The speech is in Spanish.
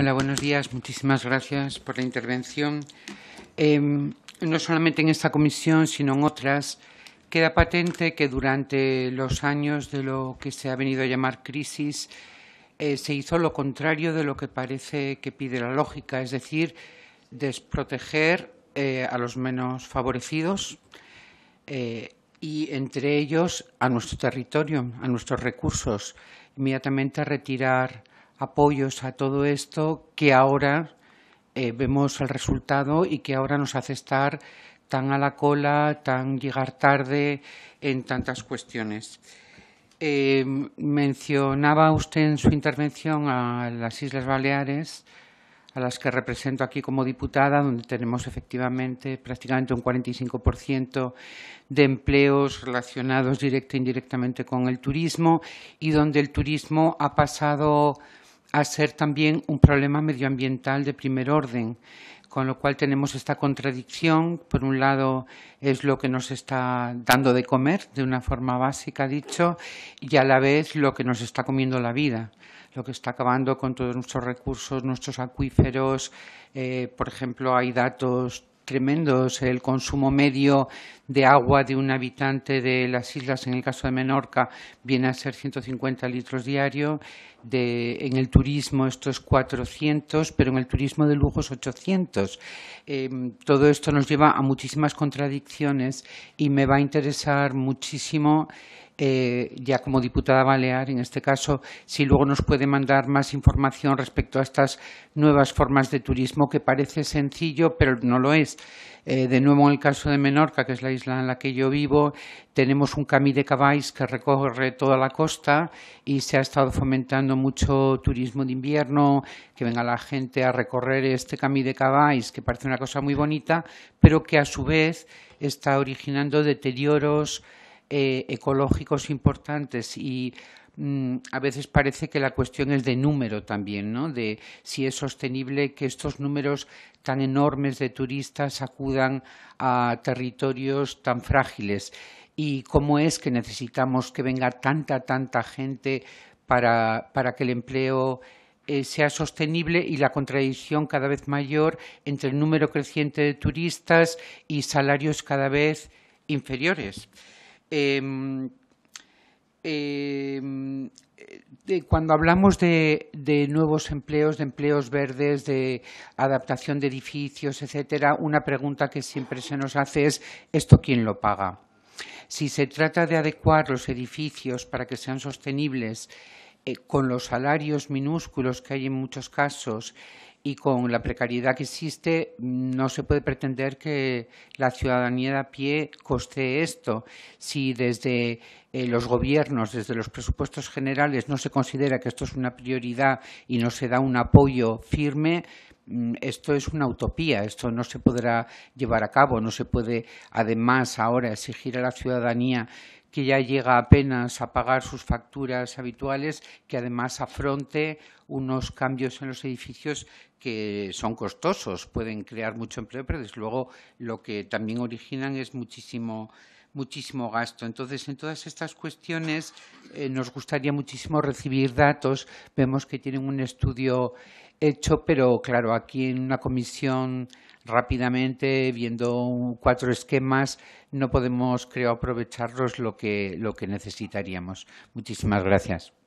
Hola, buenos días. Muchísimas gracias por la intervención. Em, no solamente en esta comisión, sino en otras, queda patente que durante los años de lo que se ha venido a llamar crisis eh, se hizo lo contrario de lo que parece que pide la lógica, es decir, desproteger eh, a los menos favorecidos eh, y, entre ellos, a nuestro territorio, a nuestros recursos, inmediatamente retirar apoyos a todo esto que ahora eh, vemos el resultado y que ahora nos hace estar tan a la cola, tan llegar tarde en tantas cuestiones. Eh, mencionaba usted en su intervención a las Islas Baleares, a las que represento aquí como diputada, donde tenemos efectivamente prácticamente un 45% de empleos relacionados directa e indirectamente con el turismo y donde el turismo ha pasado a ser también un problema medioambiental de primer orden, con lo cual tenemos esta contradicción. Por un lado, es lo que nos está dando de comer, de una forma básica dicho, y a la vez lo que nos está comiendo la vida, lo que está acabando con todos nuestros recursos, nuestros acuíferos. Eh, por ejemplo, hay datos tremendos el consumo medio de agua de un habitante de las islas, en el caso de Menorca, viene a ser 150 litros diario. en el turismo esto es 400, pero en el turismo de lujo es 800. Em, todo esto nos lleva a muchísimas contradicciones y me va a interesar muchísimo eh, ya como diputada balear, en este caso, si luego nos puede mandar más información respecto a estas nuevas formas de turismo, que parece sencillo, pero no lo es. Eh, de nuevo, en el caso de Menorca, que es la isla en la que yo vivo, tenemos un camí de cabáis que recorre toda la costa y se ha estado fomentando mucho turismo de invierno, que venga la gente a recorrer este camí de cabáis, que parece una cosa muy bonita, pero que a su vez está originando deterioros eh, ecológicos importantes y mm, a veces parece que la cuestión es de número también, ¿no? De si es sostenible que estos números tan enormes de turistas acudan a territorios tan frágiles y cómo es que necesitamos que venga tanta, tanta gente para, que el empleo eh, sea sostenible y la contradicción cada vez mayor entre el número creciente de turistas y salarios cada vez inferiores. Em, em, cuando hablamos de, nuevos empleos, de empleos verdes, de adaptación de edificios, etcétera, una pregunta que siempre se nos hace es ¿esto quién lo paga? Si se trata de adecuar los edificios para que sean sostenibles eh, con los salarios minúsculos que hay en muchos casos y con la precariedad que existe no se puede pretender que la ciudadanía de a pie coste esto. Si desde eh, los gobiernos, desde los presupuestos generales, no se considera que esto es una prioridad y no se da un apoyo firme, Mm, esto es una utopía, esto no se podrá llevar a cabo, no se puede además ahora exigir a la ciudadanía que ya llega apenas a pagar sus facturas habituales, que además afronte unos cambios en los edificios que son costosos, pueden crear mucho empleo, pero desde luego lo que también originan es muchísimo, gasto. Entonces, en todas estas cuestiones eh, nos gustaría muchísimo recibir datos. Vemos que tienen un estudio hecho, pero claro, aquí en una comisión rápidamente, viendo cuatro esquemas, no podemos, creo, aprovecharlos lo que, lo que necesitaríamos. Muchísimas gracias.